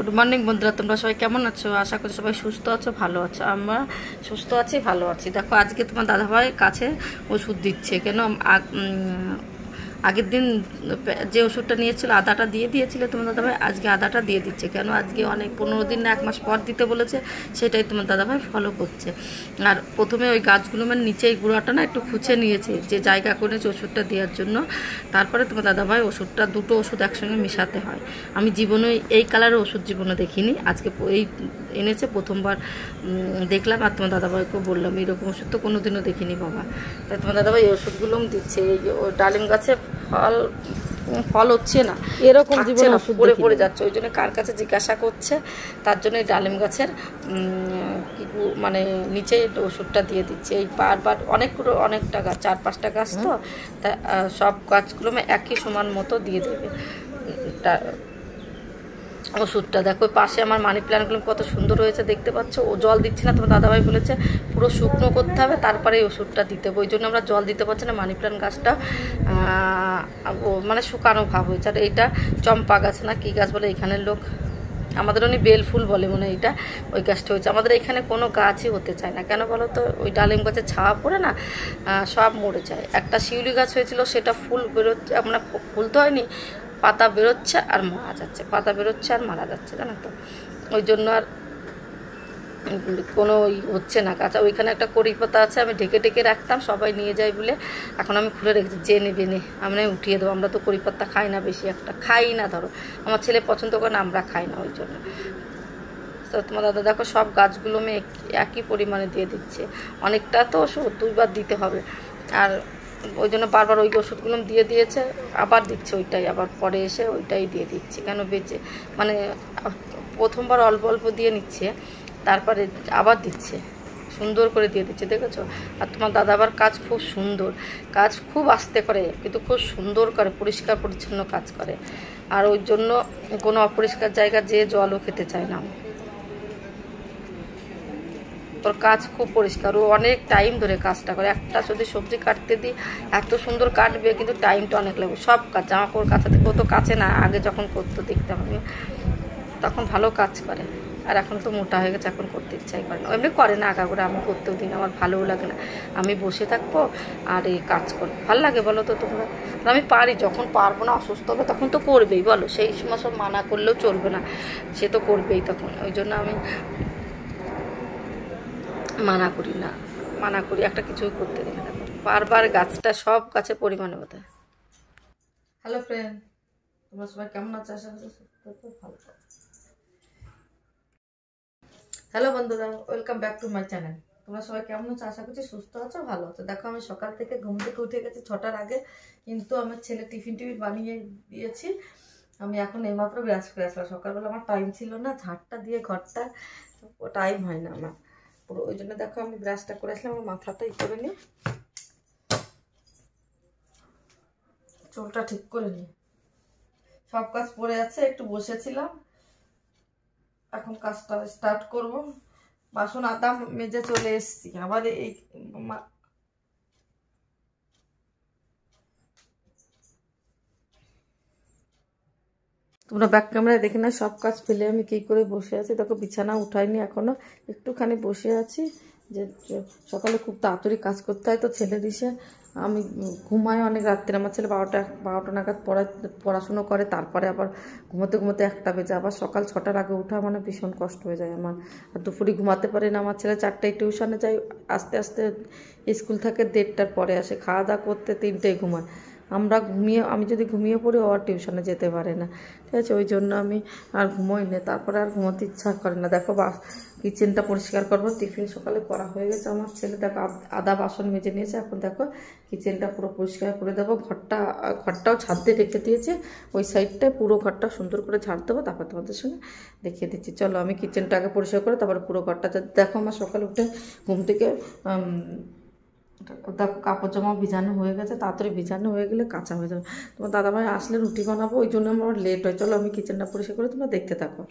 good morning বন্ধুরা তোমরা সবাই কেমন আছো আশা করি সবাই সুস্থ আছো ভালো আছো আমরা সুস্থ আছি ভালো আছি দেখো আজকে তোমার দাদাভাই কাছে ওষুধ দিচ্ছে কেন আগের দিন যে ওষুধটা নিয়েছিল আদাটা দিয়ে দিয়েছিলে তোমার দাদাভাই আজকে আদাটা দিয়ে দিচ্ছে কেন আজকে অনেক পনেরো দিন না এক মাস পর দিতে বলেছে সেটাই তোমার দাদাভাই ফলো করছে আর প্রথমে ওই গাছগুলো মানে নিচে এই গুঁড়াটা না একটু খুঁচে নিয়েছে যে জায়গা করেছে ওষুধটা দেওয়ার জন্য তারপরে তোমার দাদাভাই ওষুধটা দুটো ওষুধ একসঙ্গে মেশাতে হয় আমি জীবনে এই কালারের ওষুধ জীবনে দেখিনি আজকে এই এনেছে প্রথমবার দেখলাম আর তোমার দাদাভাইকে বললাম এরকম ওষুধ তো কোনোদিনও দেখিনি বাবা তাই তোমার দাদাভাই এই ওষুধগুলো দিচ্ছে ডালিম গাছে ফল ফল হচ্ছে না এরকম জীবন পড়ে পড়ে যাচ্ছে ওই জন্য কার কাছে জিজ্ঞাসা করছে তার জন্য ডালিম গাছের মানে নিচে ওষুধটা দিয়ে দিচ্ছে এই বারবার অনেকগুলো অনেকটা গাছ চার পাঁচটা গাছ তো তা সব গাছগুলো একই সমান মতো দিয়ে দেবে ওষুধটা দেখো পাশে আমার মানি প্ল্যান্টগুলো কত সুন্দর হয়েছে দেখতে পাচ্ছ ও জল দিচ্ছে না তোমার দাদাভাই বলেছে পুরো শুকনো করতে হবে তারপরে এই ওষুধটা দিতে হবে ওই জন্য আমরা জল দিতে পারছি না মানি প্ল্যান্ট গাছটা মানে শুকানো ভাব হয়েছে আর এইটা চম্পা গাছ না কী গাছ বলে এখানের লোক আমাদের উনি বেল ফুল বলে মনে এটা ওই গাছটা হয়েছে আমাদের এখানে কোনো গাছই হতে চায় না কেন বলো তো ওই ডালিম গাছে ছাওয়া পড়ে না সব মরে যায় একটা শিউলি গাছ হয়েছিল সেটা ফুল বেরোচ্ছে আপনার মানে ফুল তো হয়নি পাতা বেরোচ্ছে আর মারা যাচ্ছে পাতা বেরোচ্ছে আর মারা যাচ্ছে জানো তো ওই জন্য আর কোনো হচ্ছে না কাঁচা আচ্ছা, ওইখানে একটা কড়ি পাতা আছে আমি ঢেকে ঢেকে রাখতাম সবাই নিয়ে যায় বলে এখন আমি খুলে রেখেছি যে নেবে নে আমরা উঠিয়ে দেবো আমরা তো কড়ি পাতা খাই না বেশি একটা খাই না ধরো আমার ছেলে পছন্দ করে না আমরা খাই না ওই জন্য তো তোমার দাদা দেখো সব গাছগুলো আমি একই পরিমাণে দিয়ে দিচ্ছে অনেকটা তো ওষুধ দুইবার দিতে হবে আর ওই জন্য বারবার ওই ওষুধগুলো দিয়ে দিয়েছে আবার দিচ্ছে ওইটাই আবার পরে এসে ওইটাই দিয়ে দিচ্ছে কেন বেঁচে মানে প্রথমবার অল্প অল্প দিয়ে নিচ্ছে তারপরে আবার দিচ্ছে সুন্দর করে দিয়ে দিচ্ছে দেখেছো আর তোমার দাদাবার কাজ খুব সুন্দর কাজ খুব আস্তে করে কিন্তু খুব সুন্দর করে পরিষ্কার পরিচ্ছন্ন কাজ করে আর ওই জন্য কোনো অপরিষ্কার জায়গা যেয়ে জলও খেতে চায় না তোর কাজ খুব পরিষ্কার ও অনেক টাইম ধরে কাজটা করে একটা যদি সবজি কাটতে দিই এত সুন্দর কাটবে কিন্তু টাইমটা অনেক লাগবে সব কাজ জামা কাপড় কাছাতে ও তো কাছে না আগে যখন করতো দেখতাম আমি তখন ভালো কাজ করে আর এখন তো মোটা হয়ে গেছে এখন করতে ইচ্ছাই করে না এমনি করে না আগা করে আমি করতেও দিন আমার ভালোও লাগে না আমি বসে থাকবো আর এই কাজ করবো ভালো লাগে বলো তো তোমরা মানে আমি পারি যখন পারবো না অসুস্থ হবে তখন তো করবেই বলো সেই সময় সব মানা করলেও চলবে না সে তো করবেই তখন ওই জন্য আমি মানা করি না মানা করি একটা কিছু করতে দিই না বারবার গাছটা সব গাছে পরিমাণে বোধ হ্যালো ফ্রেন্ড তোমরা সবাই কেমন আছো আশা করছি ভালো হ্যালো বন্ধুরা welcome back to my channel তোমরা সবাই কেমন আছো আশা করছি সুস্থ আছো ভালো আছো দেখো আমি সকাল থেকে ঘুম থেকে উঠে গেছি ছটার আগে কিন্তু আমার ছেলে টিফিন টিফিন বানিয়ে দিয়েছি আমি এখন এইমাত্র ব্রাশ করে আসলাম সকালবেলা আমার টাইম ছিল না ঝাড়টা দিয়ে ঘরটা টাইম হয় না আমার পুরো ওই জন্য দেখো আমি ব্রাশটা করে আসলাম আমার মাথাটা ই করে নিই চুলটা ঠিক করে নিই সব কাজ পরে আছে একটু বসেছিলাম এখন কাজটা স্টার্ট করব বাসন আদা মেজে চলে এসছি আবার এই তোমরা ব্যাক ক্যামেরায় দেখে না সব কাজ ফেলে আমি কী করে বসে আছি দেখো বিছানা উঠাইনি এখনও একটুখানি বসে আছি যে সকালে খুব তাড়াতাড়ি কাজ করতে হয় তো ছেলে দিশে আমি ঘুমাই অনেক রাত্রে আমার ছেলে বারোটা বারোটা নাগাদ পড়া পড়াশুনো করে তারপরে আবার ঘুমোতে ঘুমোতে একটা বেজে আবার সকাল ছটার আগে ওঠা মানে ভীষণ কষ্ট হয়ে যায় আমার আর দুপুরে ঘুমাতে পারি না আমার ছেলে চারটায় টিউশনে যাই আস্তে আস্তে স্কুল থাকে দেড়টার পরে আসে খাওয়া দাওয়া করতে তিনটেই ঘুমায় আমরা ঘুমিয়ে আমি যদি ঘুমিয়ে পড়ি ওর টিউশনে যেতে পারে না ঠিক আছে ওই জন্য আমি আর ঘুমোই না তারপরে আর ঘুমোতে ইচ্ছা করে না দেখো বা কিচেনটা পরিষ্কার করবো টিফিন সকালে করা হয়ে গেছে আমার ছেলে দেখো আদা বাসন মেজে নিয়েছে এখন দেখো কিচেনটা পুরো পরিষ্কার করে দেবো ঘরটা ঘরটাও দিয়ে রেখে দিয়েছে ওই সাইডটায় পুরো ঘরটা সুন্দর করে ছাড় দেবো তারপর তোমাদের সঙ্গে দেখিয়ে দিচ্ছি চলো আমি কিচেনটা আগে পরিষ্কার করে তারপরে পুরো ঘরটা দেখো আমার সকালে উঠে ঘুম থেকে দেখো কাপড় জামা ভিজানো হয়ে গেছে তাড়াতাড়ি ভিজানো হয়ে গেলে কাঁচা হয়ে যাবে তোমার দাদাভাই আসলে রুটি বানাবো ওই জন্য আমার লেট হয় চলো আমি কিচেনটা পরিষ্কার করে তোমরা দেখতে থাকো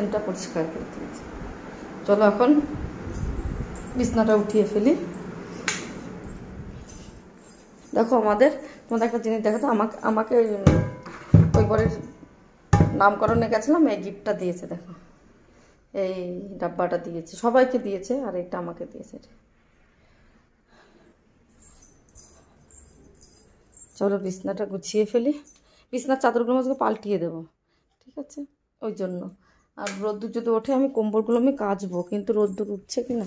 কিচেনটা পরিষ্কার করে দিয়েছি চলো এখন বিছনাটা উঠিয়ে ফেলি দেখো আমাদের তোমাদের একটা জিনিস তো আমাকে আমাকে ওই বরের নামকরণে গেছিলাম এই গিফটটা দিয়েছে দেখো এই ডাব্বাটা দিয়েছে সবাইকে দিয়েছে আর এটা আমাকে দিয়েছে চলো বিছনাটা গুছিয়ে ফেলি বিছনার চাদরগুলো আজকে পাল্টিয়ে দেবো ঠিক আছে ওই জন্য আর রোদ্দুর যদি ওঠে আমি কম্বলগুলো আমি কাচবো কিন্তু রোদ্দুর উঠছে কি না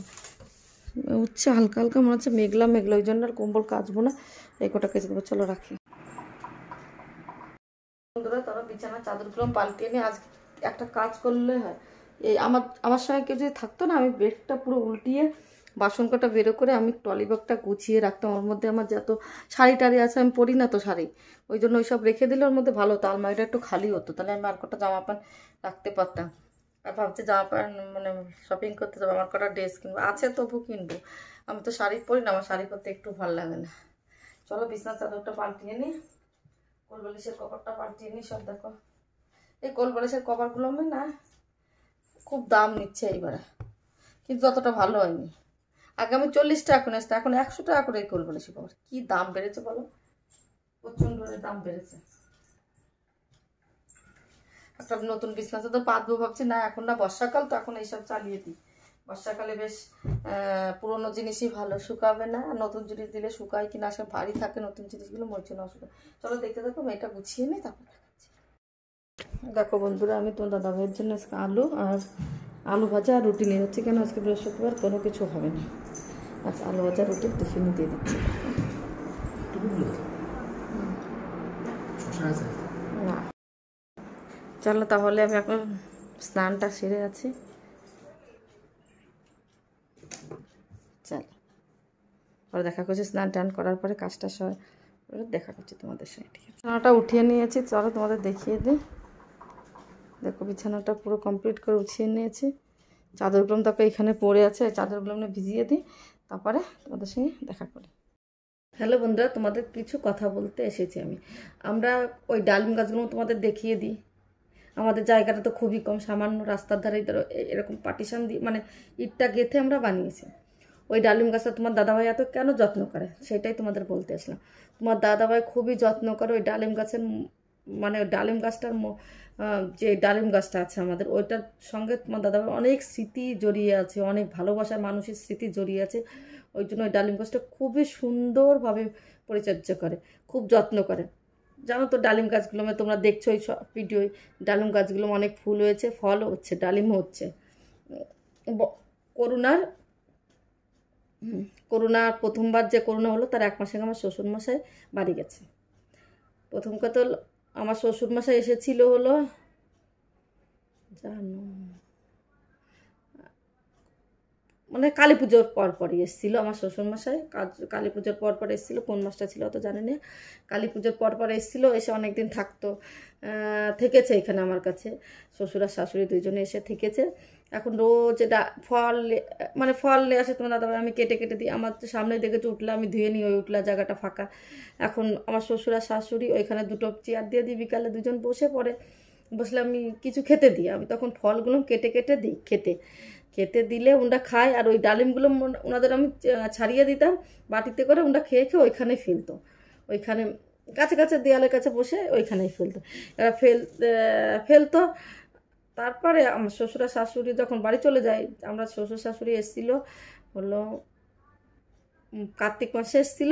উঠছে হালকা হালকা মনে হচ্ছে মেঘলা মেঘলা ওই জন্য আর কম্বল কাচবো না এই কটা কেচে দেবো চলো রাখি বন্ধুরা তারা বিছানার চাদরগুলো পাল্টিয়ে নিয়ে আজ একটা কাজ করলে হয় এই আমার আমার সঙ্গে কেউ যদি থাকতো না আমি বেডটা পুরো উল্টিয়ে বাসন কটা বেরো করে আমি টলি ব্যাগটা গুছিয়ে রাখতাম ওর মধ্যে আমার যত শাড়ি টাড়ি আছে আমি পরি না তো শাড়ি ওই জন্য ওইসব রেখে দিলে ওর মধ্যে ভালো হতো আলমারিটা একটু খালি হতো তাহলে আমি আর কটা জামা প্যান্ট রাখতে পারতাম আর ভাবছি জামা প্যান্ট মানে শপিং করতে যাবো আমার কটা ড্রেস কিনবো আছে তবু কিনবো আমি তো শাড়ি পরি না আমার শাড়ি পরতে একটু ভালো লাগে না চলো বিছনা চাদরটা পাল্টিয়ে নিই কোলবালিশের কভারটা পাল্টিয়ে নিই সব দেখো এই কোলবালিশের কভারগুলো আমি না খুব দাম নিচ্ছে এইবারে কিন্তু অতটা ভালো হয়নি আগে আমি চল্লিশ টাকা করে আসতাম এখন একশো টাকা করে এই কোলবালিশের কভার কী দাম বেড়েছে বলো প্রচণ্ড দাম বেড়েছে একটা নতুন বিছনাতে তো পাতবো ভাবছি না এখন না বর্ষাকাল তো এখন এইসব চালিয়ে দিই বর্ষাকালে বেশ পুরনো জিনিসই ভালো শুকাবে না নতুন জিনিস দিলে শুকায় কিনা সব ভারী থাকে নতুন জিনিসগুলো মরছে না অসুবিধা চলো দেখতে থাকো মেয়েটা গুছিয়ে নিই তারপর দেখো বন্ধুরা আমি তোমার দাদা ভাইয়ের জন্য আজকে আলু আর আলু ভাজা আর রুটি নিয়ে যাচ্ছি কেন আজকে বৃহস্পতিবার কোনো কিছু হবে না আচ্ছা আলু ভাজা রুটি টিফিনে দিয়ে দিচ্ছি চলো তাহলে আমি এখন স্নানটা সেরে আছি চলো পরে দেখা করছি স্নান টান করার পরে কাজটা সব দেখা করছি তোমাদের সঙ্গে ঠিক আছে বিছানাটা উঠিয়ে নিয়েছি চলো তোমাদের দেখিয়ে দিই দেখো বিছানাটা পুরো কমপ্লিট করে উঠিয়ে নিয়েছি চাদরগুলো তাকে এখানে পড়ে আছে চাদরগুলো ভিজিয়ে দিই তারপরে তোমাদের সঙ্গে দেখা করি হ্যালো বন্ধুরা তোমাদের কিছু কথা বলতে এসেছি আমি আমরা ওই ডালিম গাছগুলো তোমাদের দেখিয়ে দিই আমাদের জায়গাটা তো খুবই কম সামান্য রাস্তার ধারে ধরো এরকম পার্টিশান দিয়ে মানে ইটটা গেঁথে আমরা বানিয়েছি ওই ডালিম গাছটা তোমার দাদাভাই এত কেন যত্ন করে সেটাই তোমাদের বলতে আসলাম তোমার দাদাভাই খুবই যত্ন করে ওই ডালিম গাছের মানে ডালিম গাছটার যে ডালিম গাছটা আছে আমাদের ওইটার সঙ্গে তোমার দাদাভাই অনেক স্মৃতি জড়িয়ে আছে অনেক ভালোবাসার মানুষের স্মৃতি জড়িয়ে আছে ওই জন্য ওই ডালিম গাছটা খুবই সুন্দরভাবে পরিচর্যা করে খুব যত্ন করে জানো তো ডালিম গাছগুলো মানে তোমরা দেখছো এই সব ভিডিওয় ডালিম গাছগুলো মানে অনেক ফুল হয়েছে ফল হচ্ছে ডালিমও হচ্ছে করোনার করোনা প্রথমবার যে করোনা হলো তার এক মাসে আমার শ্বশুরমশাই বাড়ি গেছে প্রথম কথা আমার শ্বশুরমশাই এসেছিল হলো জানো মানে কালী পুজোর পর পরই এসেছিলো আমার শ্বশুরমশাই কালী পুজোর পর পর এসেছিলো কোন মাসটা ছিল অত জানি না কালী পুজোর পর পর এসেছিলো এসে অনেক দিন থাকতো থেকেছে এখানে আমার কাছে শ্বশুর আর শাশুড়ি দুইজনে এসে থেকেছে এখন রোজ এটা ফল মানে ফল নিয়ে আসে তোমার দাদাভাই আমি কেটে কেটে দিই আমার তো সামনে তো উঠলা আমি ধুয়ে নিই ওই উঠলা জায়গাটা ফাঁকা এখন আমার শ্বশুর আর শাশুড়ি ওইখানে দুটো চেয়ার দিয়ে দিই বিকালে দুজন বসে পড়ে বসলে আমি কিছু খেতে দিই আমি তখন ফলগুলো কেটে কেটে দিই খেতে খেতে দিলে ওনারা খায় আর ওই ডালিমগুলো ওনাদের আমি ছাড়িয়ে দিতাম বাটিতে করে ওনারা খেয়ে খেয়ে ওইখানে ফেলতো ওইখানে কাছে কাছে দেয়ালের কাছে বসে ওইখানেই ফেলতো এরা ফেল ফেলতো তারপরে আমার শ্বশুরা শাশুড়ি যখন বাড়ি চলে যায় আমরা শ্বশুর শাশুড়ি এসেছিল হলো কার্তিক মাসে এসেছিল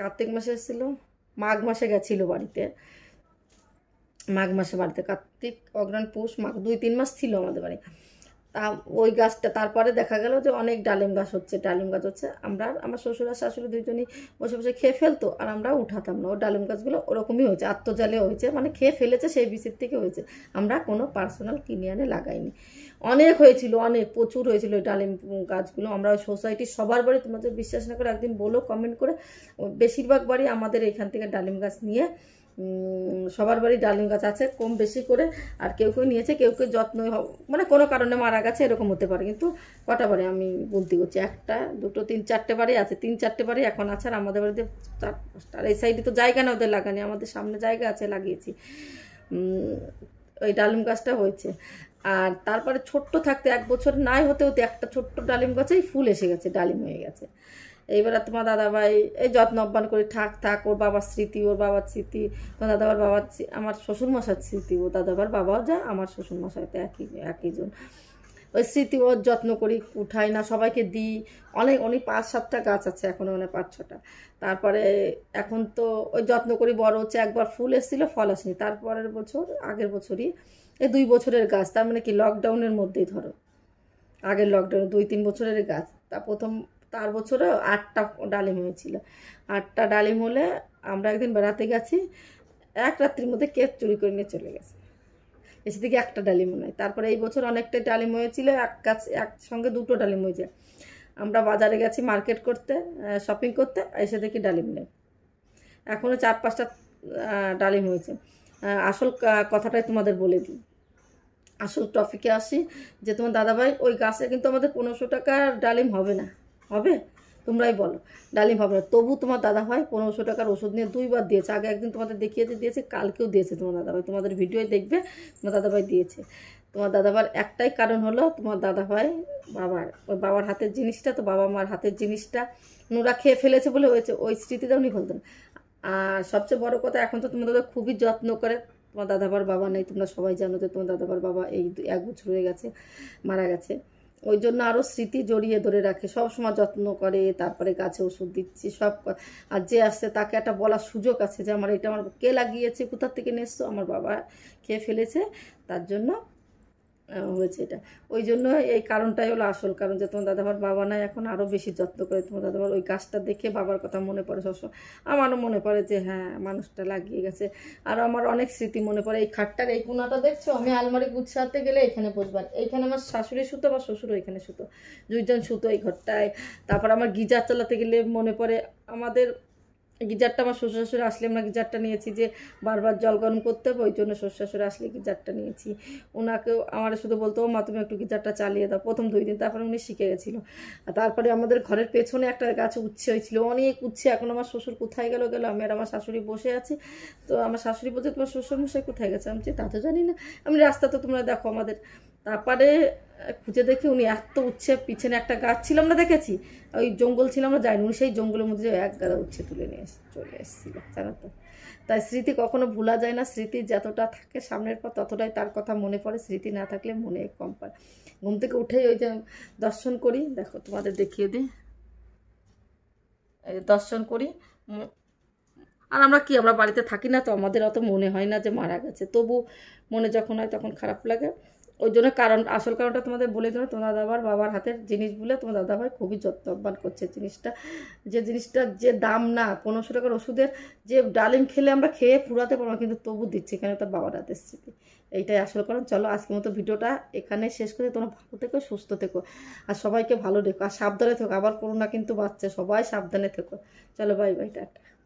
কার্তিক মাসে এসেছিল মাঘ মাসে গেছিলো বাড়িতে মাঘ মাসে বাড়িতে কার্তিক অগ্রাণ পৌষ মাঘ দুই তিন মাস ছিল আমাদের বাড়ি তা ওই গাছটা তারপরে দেখা গেল যে অনেক ডালিম গাছ হচ্ছে ডালিম গাছ হচ্ছে আমরা আমার শ্বশুর আর শাশুড়ি দুইজনই বসে বসে খেয়ে ফেলতো আর আমরা উঠাতাম না ওই ডালিম গাছগুলো ওরকমই হয়েছে আত্মজালে হয়েছে মানে খেয়ে ফেলেছে সেই বিষের থেকে হয়েছে আমরা কোনো পার্সোনাল কিনে আনে লাগাইনি অনেক হয়েছিল অনেক প্রচুর হয়েছিল ওই ডালিম গাছগুলো আমরা ওই সোসাইটির সবার বাড়ি তোমাদের বিশ্বাস না করে একদিন বলো কমেন্ট করে বেশিরভাগ বাড়ি আমাদের এখান থেকে ডালিম গাছ নিয়ে সবার বাড়ি ডালিম গাছ আছে কম বেশি করে আর কেউ কেউ নিয়েছে কেউ কেউ যত্ন মানে কোনো কারণে মারা গেছে এরকম হতে পারে কিন্তু কটা বাড়ি আমি বলতে করছি একটা দুটো তিন চারটে বাড়ি আছে তিন চারটে বাড়ি এখন আছে আর আমাদের বাড়িতে চার এই সাইডে তো জায়গা না ওদের লাগানি আমাদের সামনে জায়গা আছে লাগিয়েছি ওই ডালিম গাছটা হয়েছে আর তারপরে ছোট্ট থাকতে এক বছর নাই হতে হতে একটা ছোট্ট ডালিম গাছেই ফুল এসে গেছে ডালিম হয়ে গেছে এইবারে তোমার দাদা ভাই এই যত্ন আহ্বান করি থাক থাক ওর বাবার স্মৃতি ওর বাবার স্মৃতি তোমার দাদাবার বাবার আমার শ্বশুরমশার স্মৃতি ও দাদাবার বাবাও যায় আমার শ্বশুরমশাইতে একই একইজন ওই স্মৃতি ওর যত্ন করি উঠাই না সবাইকে দিই অনেক অনেক পাঁচ সাতটা গাছ আছে এখন মানে পাঁচ ছটা তারপরে এখন তো ওই যত্ন করি বড় হচ্ছে একবার ফুল এসেছিলো ফল আসেনি তারপরের বছর আগের বছরই এই দুই বছরের গাছ তার মানে কি লকডাউনের মধ্যেই ধরো আগের লকডাউনে দুই তিন বছরের গাছ তা প্রথম তার বছরে আটটা ডালিম হয়েছিল আটটা ডালিম হলে আমরা একদিন বেড়াতে গেছি এক রাত্রির মধ্যে কেক চুরি করে নিয়ে চলে গেছে এসে থেকে একটা ডালিম নয় তারপরে এই বছর অনেকটাই ডালিম হয়েছিল এক গাছ একসঙ্গে দুটো ডালিম হয়েছে আমরা বাজারে গেছি মার্কেট করতে শপিং করতে এসে দেখি ডালিম নেই এখনও চার পাঁচটা ডালিম হয়েছে আসল কথাটাই তোমাদের বলে দিই আসল টপিকে আসি যে তোমার দাদাভাই ওই গাছে কিন্তু আমাদের পনেরোশো টাকার ডালিম হবে না হবে তোমরাই বলো ডালিম ভাবনা না তবু তোমার দাদা ভাই পনেরোশো টাকার ওষুধ নিয়ে দুইবার দিয়েছে আগে একদিন তোমাদের দেখিয়েছে দিয়েছে কালকেও দিয়েছে তোমার দাদাভাই তোমাদের ভিডিও দেখবে তোমার দাদাভাই দিয়েছে তোমার দাদাভার একটাই কারণ হলো তোমার দাদাভাই বাবার ওই বাবার হাতের জিনিসটা তো বাবা মার হাতের জিনিসটা নোরা খেয়ে ফেলেছে বলে হয়েছে ওই স্মৃতিটাও উনি বলতেন আর সবচেয়ে বড় কথা এখন তো তোমার দাদা খুবই যত্ন করে তোমার দাদাবার বাবা নেই তোমরা সবাই জানো যে তোমার দাদাবার বাবা এই এক বছর হয়ে গেছে মারা গেছে ওই জন্য আরও স্মৃতি জড়িয়ে ধরে রাখে সব সময় যত্ন করে তারপরে গাছে ওষুধ দিচ্ছি সব আর যে আসছে তাকে একটা বলার সুযোগ আছে যে আমার এটা আমার কে লাগিয়েছে কোথার থেকে নিয়ে এসছো আমার বাবা খেয়ে ফেলেছে তার জন্য হয়েছে এটা ওই জন্য এই কারণটাই হলো আসল কারণ যে তোমার দাদাভার বাবা নাই এখন আরও বেশি যত্ন করে তোমার দাদাভার ওই গাছটা দেখে বাবার কথা মনে পড়ে সবসময় আমারও মনে পড়ে যে হ্যাঁ মানুষটা লাগিয়ে গেছে আর আমার অনেক স্মৃতি মনে পড়ে এই খাটটার এই কোনাটা দেখছো আমি আলমারি গুছাতে গেলে এখানে বসবার এইখানে আমার শাশুড়ি সুতো আমার শ্বশুরও এখানে সুতো দুইজন সুতো এই ঘরটায় তারপর আমার গিজার চালাতে গেলে মনে পড়ে আমাদের গিজারটা আমার শ্বশুর শাশুড়ি আসলে আমরা গিজারটা নিয়েছি যে বারবার জল গরম করতে হবে ওই জন্য শ্বশুর শাশুড়ি আসলে গিজারটা নিয়েছি ওনাকেও আমার শুধু বলতো মা তুমি একটু গিজারটা চালিয়ে দাও প্রথম দুই দিন তারপরে উনি শিখে গেছিলো তারপরে আমাদের ঘরের পেছনে একটা গাছ উচ্ছে হয়েছিল অনেক উচ্ছে এখন আমার শ্বশুর কোথায় গেল গেল আমি আর আমার শাশুড়ি বসে আছে তো আমার শাশুড়ি বলছে তোমার শ্বশুর মশাই কোথায় গেছে আমি তো জানি না আমি রাস্তা তো তোমরা দেখো আমাদের তারপরে খুঁজে দেখি উনি এত উচ্ছে পিছনে একটা গাছ ছিল আমরা দেখেছি ওই জঙ্গল ছিল আমরা যাইনি উনি সেই জঙ্গলের মধ্যে এক গাদা উচ্ছে তুলে নিয়ে চলে এসেছিল জানো তো তাই স্মৃতি কখনো ভোলা যায় না স্মৃতি যতটা থাকে সামনের পর ততটাই তার কথা মনে পড়ে স্মৃতি না থাকলে মনে কম পায় ঘুম থেকে উঠেই ওই যে দর্শন করি দেখো তোমাদের দেখিয়ে দিই দর্শন করি আর আমরা কি আমরা বাড়িতে থাকি না তো আমাদের অত মনে হয় না যে মারা গেছে তবু মনে যখন হয় তখন খারাপ লাগে ওই জন্য কারণ আসল কারণটা তোমাদের বলে দেবো তোমার দাদাবার বাবার হাতের জিনিসগুলো তোমার দাদাভাই খুবই যত্নবান করছে জিনিসটা যে জিনিসটা যে দাম না পনেরোশো টাকার ওষুধের যে ডালিম খেলে আমরা খেয়ে ফুরাতে পারবো কিন্তু তবু দিচ্ছে এখানে তার বাবার হাতের স্মৃতি এইটাই আসল কারণ চলো আজকের মতো ভিডিওটা এখানে শেষ করে তোমরা ভালো থেকো সুস্থ থেকো আর সবাইকে ভালো দেখো আর সাবধানে থেকো আবার করোনা কিন্তু বাচ্চা সবাই সাবধানে থেকো চলো বাই বাই টাটা